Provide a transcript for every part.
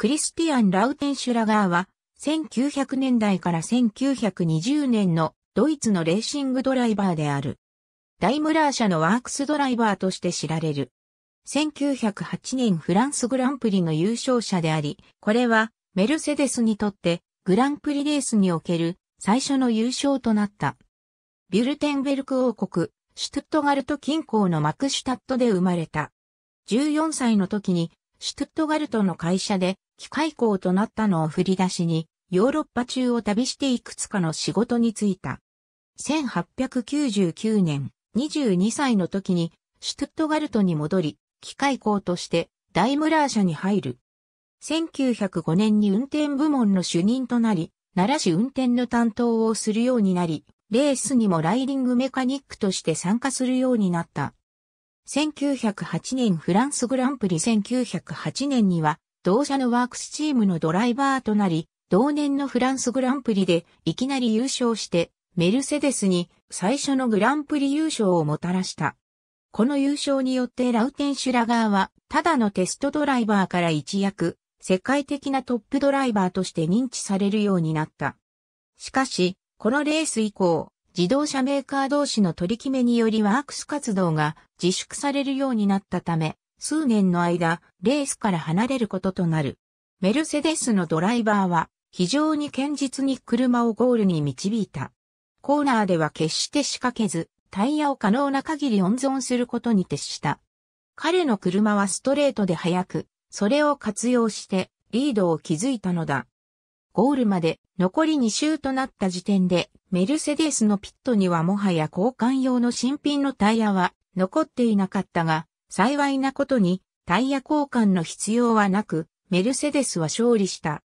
クリスティアン・ラウテンシュラガーは、1900年代から1920年のドイツのレーシングドライバーである。ダイムラー社のワークスドライバーとして知られる。1908年フランスグランプリの優勝者であり、これはメルセデスにとってグランプリレースにおける最初の優勝となった。ビュルテンベルク王国、シュトゥットガルト近郊のマクシュタットで生まれた。14歳の時にシュトゥットガルトの会社で機械工となったのを振り出しに、ヨーロッパ中を旅していくつかの仕事に就いた。1899年、22歳の時に、シュトゥットガルトに戻り、機械工としてダイムラー社に入る。1905年に運転部門の主任となり、奈良市運転の担当をするようになり、レースにもライディングメカニックとして参加するようになった。1908年フランスグランプリ1908年には、同社のワークスチームのドライバーとなり、同年のフランスグランプリでいきなり優勝して、メルセデスに最初のグランプリ優勝をもたらした。この優勝によってラウテンシュラガーは、ただのテストドライバーから一躍、世界的なトップドライバーとして認知されるようになった。しかし、このレース以降、自動車メーカー同士の取り決めによりワークス活動が自粛されるようになったため、数年の間、レースから離れることとなる。メルセデスのドライバーは、非常に堅実に車をゴールに導いた。コーナーでは決して仕掛けず、タイヤを可能な限り温存することに徹した。彼の車はストレートで速く、それを活用してリードを築いたのだ。ゴールまで残り2周となった時点で、メルセデスのピットにはもはや交換用の新品のタイヤは残っていなかったが、幸いなことにタイヤ交換の必要はなく、メルセデスは勝利した。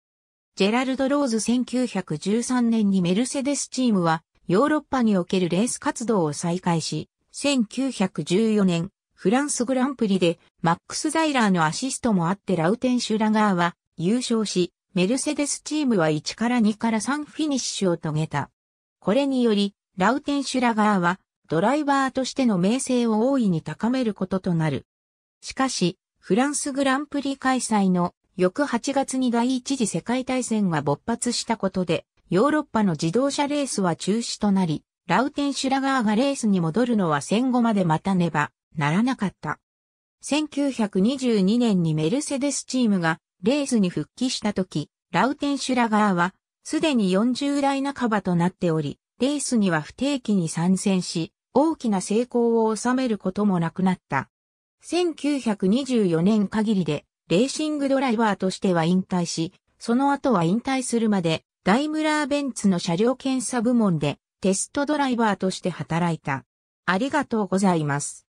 ジェラルド・ローズ1913年にメルセデスチームはヨーロッパにおけるレース活動を再開し、1914年フランスグランプリでマックス・ザイラーのアシストもあってラウテンシュラガーは優勝し、メルセデスチームは1から2から3フィニッシュを遂げた。これにより、ラウテンシュラガーは、ドライバーとしての名声を大いに高めることとなる。しかし、フランスグランプリ開催の翌8月に第一次世界大戦が勃発したことで、ヨーロッパの自動車レースは中止となり、ラウテンシュラガーがレースに戻るのは戦後まで待たねばならなかった。1922年にメルセデスチームがレースに復帰した時、ラウテンシュラガーは、すでに40代半ばとなっており、レースには不定期に参戦し、大きな成功を収めることもなくなった。1924年限りで、レーシングドライバーとしては引退し、その後は引退するまで、ダイムラーベンツの車両検査部門でテストドライバーとして働いた。ありがとうございます。